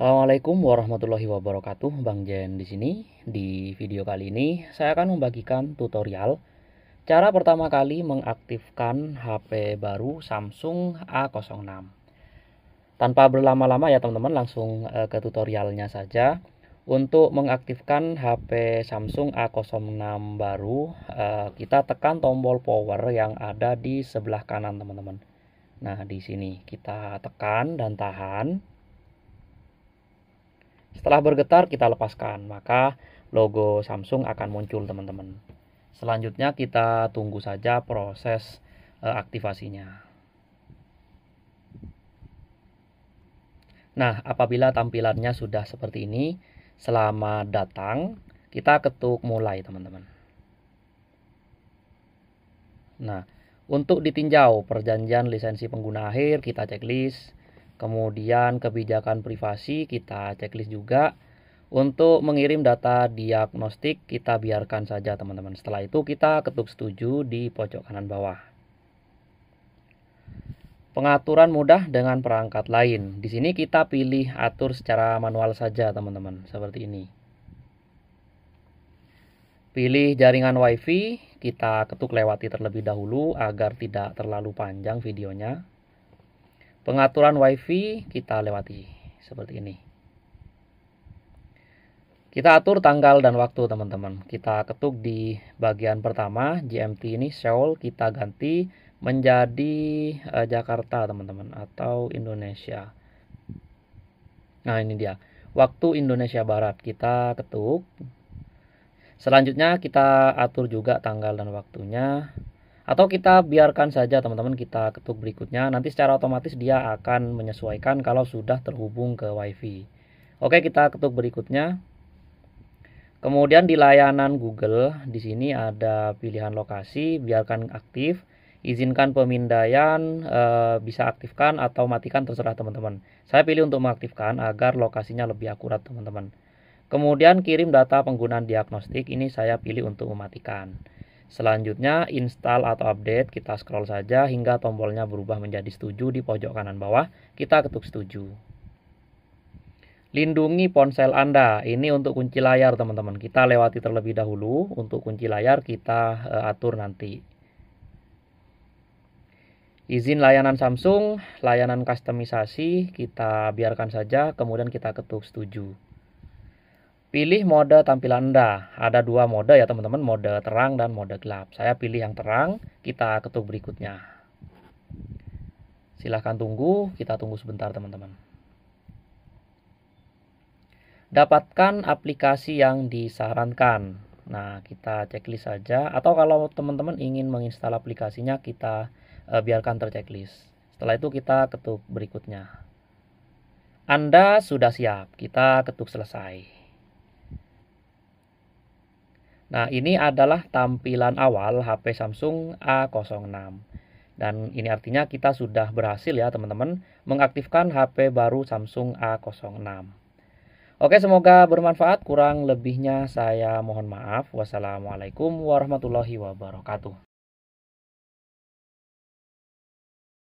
Assalamualaikum warahmatullahi wabarakatuh, Bang Jen di sini. Di video kali ini saya akan membagikan tutorial cara pertama kali mengaktifkan HP baru Samsung A06. Tanpa berlama-lama ya teman-teman, langsung eh, ke tutorialnya saja. Untuk mengaktifkan HP Samsung A06 baru, eh, kita tekan tombol power yang ada di sebelah kanan teman-teman. Nah, di sini kita tekan dan tahan setelah bergetar kita lepaskan, maka logo Samsung akan muncul teman-teman. Selanjutnya kita tunggu saja proses uh, aktivasinya. Nah, apabila tampilannya sudah seperti ini, selamat datang. Kita ketuk mulai, teman-teman. Nah, untuk ditinjau perjanjian lisensi pengguna akhir, kita checklist. Kemudian kebijakan privasi kita checklist juga. Untuk mengirim data diagnostik kita biarkan saja teman-teman. Setelah itu kita ketuk setuju di pojok kanan bawah. Pengaturan mudah dengan perangkat lain. Di sini kita pilih atur secara manual saja teman-teman, seperti ini. Pilih jaringan WiFi, kita ketuk lewati terlebih dahulu agar tidak terlalu panjang videonya. Pengaturan WiFi kita lewati seperti ini. Kita atur tanggal dan waktu teman-teman. Kita ketuk di bagian pertama GMT ini Seoul kita ganti menjadi uh, Jakarta teman-teman atau Indonesia. Nah ini dia waktu Indonesia Barat kita ketuk. Selanjutnya kita atur juga tanggal dan waktunya atau kita biarkan saja teman-teman kita ketuk berikutnya nanti secara otomatis dia akan menyesuaikan kalau sudah terhubung ke wifi oke kita ketuk berikutnya kemudian di layanan Google di sini ada pilihan lokasi biarkan aktif izinkan pemindaian e, bisa aktifkan atau matikan terserah teman-teman saya pilih untuk mengaktifkan agar lokasinya lebih akurat teman-teman kemudian kirim data penggunaan diagnostik ini saya pilih untuk mematikan Selanjutnya install atau update kita scroll saja hingga tombolnya berubah menjadi setuju di pojok kanan bawah. Kita ketuk setuju. Lindungi ponsel Anda. Ini untuk kunci layar teman-teman. Kita lewati terlebih dahulu. Untuk kunci layar kita uh, atur nanti. Izin layanan Samsung, layanan kustomisasi kita biarkan saja. Kemudian kita ketuk setuju. Pilih mode tampilan Anda. Ada dua mode ya teman-teman, mode terang dan mode gelap. Saya pilih yang terang, kita ketuk berikutnya. Silahkan tunggu, kita tunggu sebentar teman-teman. Dapatkan aplikasi yang disarankan. Nah, kita checklist saja. Atau kalau teman-teman ingin menginstal aplikasinya, kita eh, biarkan terchecklist. Setelah itu kita ketuk berikutnya. Anda sudah siap, kita ketuk selesai. Nah, ini adalah tampilan awal HP Samsung A06. Dan ini artinya kita sudah berhasil ya teman-teman mengaktifkan HP baru Samsung A06. Oke, semoga bermanfaat. Kurang lebihnya saya mohon maaf. Wassalamualaikum warahmatullahi wabarakatuh.